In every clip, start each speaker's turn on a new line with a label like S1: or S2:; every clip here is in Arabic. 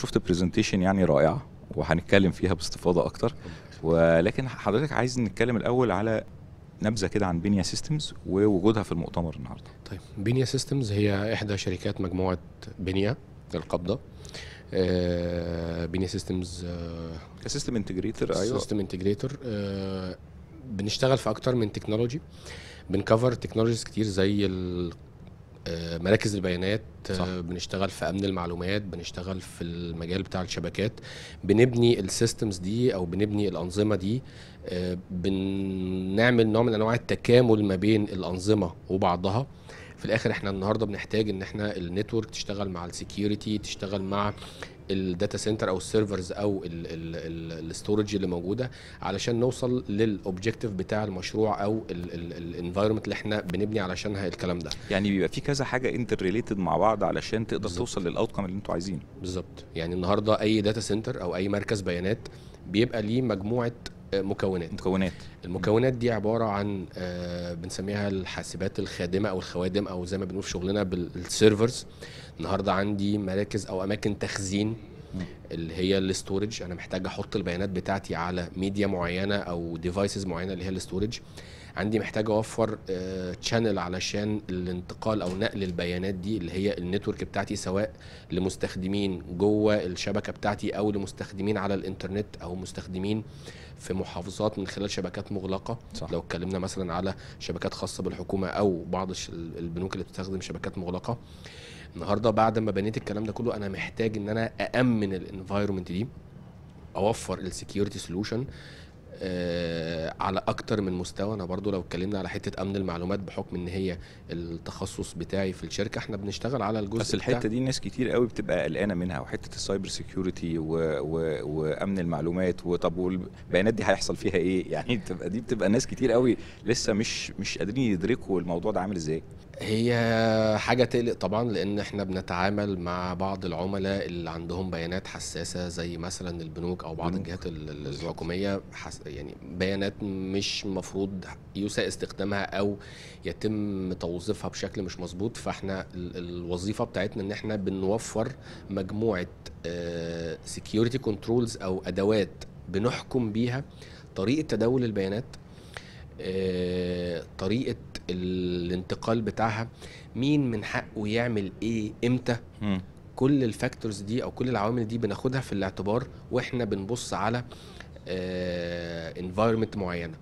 S1: شفت برزنتيشن يعني رائعه وهنتكلم فيها باستفاضه اكتر ولكن حضرتك عايز نتكلم الاول على نبذه كده عن بينيا سيستمز ووجودها في المؤتمر النهارده.
S2: طيب بينيا سيستمز هي احدى شركات مجموعه بينيا القابضه. آه بينيا آه، سيستمز كسيستم انتجريتور ايوه سيستم انتجريتور آه، بنشتغل في اكتر من تكنولوجي بنكفر تكنولوجيز كتير زي آه، مراكز البيانات آه، صح. بنشتغل في امن المعلومات بنشتغل في المجال بتاع الشبكات بنبني السيستمز دي او بنبني الانظمه دي آه، بنعمل نوع من انواع التكامل ما بين الانظمه وبعضها في الاخر احنا النهارده بنحتاج ان احنا النتورك تشتغل مع السكيورتي تشتغل مع الداتا سنتر او السيرفرز او الاستورج اللي موجوده علشان نوصل للاوبجيكتيف بتاع المشروع او الانفايرمنت اللي احنا بنبني علشانها الكلام ده يعني بيبقى في كذا حاجه انتر ريليتد مع بعض علشان تقدر بالزبط. توصل للاوتكم اللي انتوا عايزينه بالظبط يعني النهارده اي داتا سنتر او اي مركز بيانات بيبقى ليه مجموعه مكونات مكونات المكونات دي عباره عن آه، بنسميها الحاسبات الخادمه او الخوادم او زي ما بنقول في شغلنا بالسيرفرز النهارده عندي مراكز او اماكن تخزين اللي هي الاستورج انا محتاج احط البيانات بتاعتي على ميديا معينه او ديفايسز معينه اللي هي الاستورج عندي محتاج اوفر تشانل آه، علشان الانتقال او نقل البيانات دي اللي هي النتورك بتاعتي سواء لمستخدمين جوه الشبكه بتاعتي او لمستخدمين على الانترنت او مستخدمين في محافظات من خلال شبكات مغلقه صح. لو اتكلمنا مثلا على شبكات خاصه بالحكومه او بعض البنوك اللي بتستخدم شبكات مغلقه النهارده بعد ما بنيت الكلام ده كله انا محتاج ان انا اامن الانفايرمنت دي اوفر السكيورتي سولوشن آه، على اكتر من مستوى انا برضو لو اتكلمنا على حته امن المعلومات بحكم ان هي التخصص بتاعي في الشركه احنا بنشتغل على الجزء بس الحته دي ناس كتير قوي بتبقى قلقانه منها وحته السايبر
S1: سيكيورتي و... و... وامن المعلومات وطب والبيانات دي هيحصل فيها ايه يعني بتبقى دي بتبقى ناس كتير قوي لسه مش مش قادرين يدركوا الموضوع ده عامل ازاي
S2: هي حاجه تقلق طبعا لان احنا بنتعامل مع بعض العملاء اللي عندهم بيانات حساسه زي مثلا البنوك او بعض الجهات الحكوميه يعني بيانات مش مفروض يساء استخدامها او يتم توظيفها بشكل مش مظبوط فاحنا الوظيفه بتاعتنا ان احنا بنوفر مجموعه سكيورتي آه، كنترولز او ادوات بنحكم بيها طريقه تداول البيانات آه، طريقه الانتقال بتاعها مين من حقه يعمل ايه امتى م. كل الفاكتورز دي او كل العوامل دي بناخدها في الاعتبار واحنا بنبص على انفايرمنت آه، معينه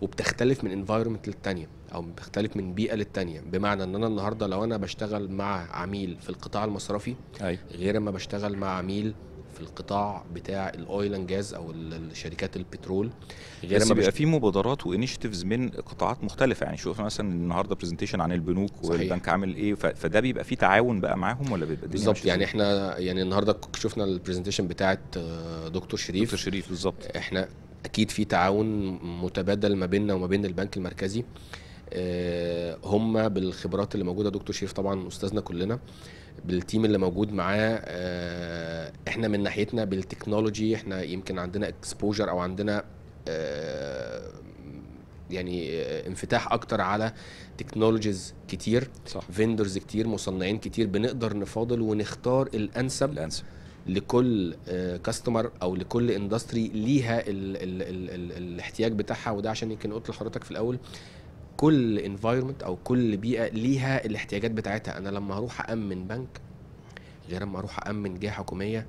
S2: وبتختلف من انفايرمنت للتانيه او بتختلف من بيئه للتانيه بمعنى ان انا النهارده لو انا بشتغل مع عميل في القطاع المصرفي أي. غير ما بشتغل مع عميل في القطاع بتاع الاويل اند جاز او الشركات البترول غير بس بيبقى
S1: في مبادرات وانيشيتيفز من قطاعات مختلفه يعني شوف مثلا النهارده برزنتيشن عن البنوك صحيح. والبنك
S2: عامل ايه فده بيبقى في تعاون بقى معاهم ولا بيبقى بالظبط يعني احنا يعني النهارده شفنا البرزنتيشن بتاعه آه، دكتور شريف دكتور شريف بالظبط احنا اكيد في تعاون متبادل ما بيننا وما بين البنك المركزي آه، هم بالخبرات اللي موجوده دكتور شريف طبعا استاذنا كلنا بالتيم اللي موجود معاه آه، احنا من ناحيتنا بالتكنولوجي احنا يمكن عندنا اكسبوجر او عندنا آه، يعني آه، انفتاح اكتر على تكنولوجيز كتير صح. فيندرز كتير مصنعين كتير بنقدر نفاضل ونختار الانسب الانسب لكل كاستمر او لكل اندستري ليها الـ الـ الـ الـ الاحتياج بتاعها وده عشان يمكن قلت لحضرتك في الاول كل انفايرمنت او كل بيئه ليها الاحتياجات بتاعتها انا لما اروح امن بنك غير ما اروح امن جهه حكوميه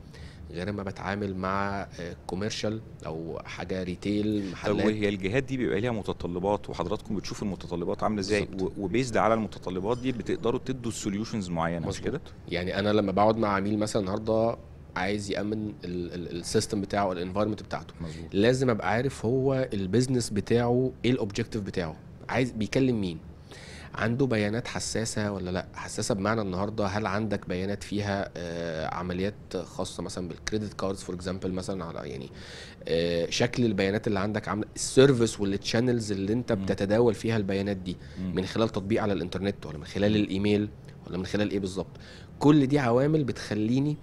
S2: غير ما بتعامل مع كوميرشال آه، او حاجه ريتيل محلات وهي
S1: الجهات دي بيبقى ليها متطلبات وحضراتكم بتشوفوا المتطلبات عامله ازاي وبيزد على المتطلبات دي
S2: بتقدروا تدوا سوليوشنز معينه مش كده يعني انا لما بقعد مع عميل مثلا النهارده عايز يامن السيستم بتاعه الانفايرمنت بتاعته مزبوط. لازم ابقى عارف هو البيزنس بتاعه ايه الاوبجيكتيف بتاعه عايز بيكلم مين عنده بيانات حساسة ولا لا حساسة بمعنى النهاردة هل عندك بيانات فيها آه عمليات خاصة مثلا بالكريدت كاردز فور اكزامبل مثلا على يعني آه شكل البيانات اللي عندك عاملة السيرفيس والتشانلز اللي انت بتتداول فيها البيانات دي من خلال تطبيق على الانترنت ولا من خلال الايميل ولا من خلال ايه بالظبط كل دي عوامل بتخليني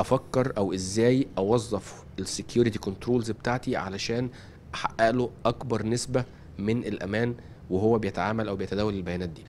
S2: افكر او ازاي اوظف السكيورتي كنترولز بتاعتي علشان احقق له اكبر نسبه من الامان وهو بيتعامل او بيتداول البيانات دي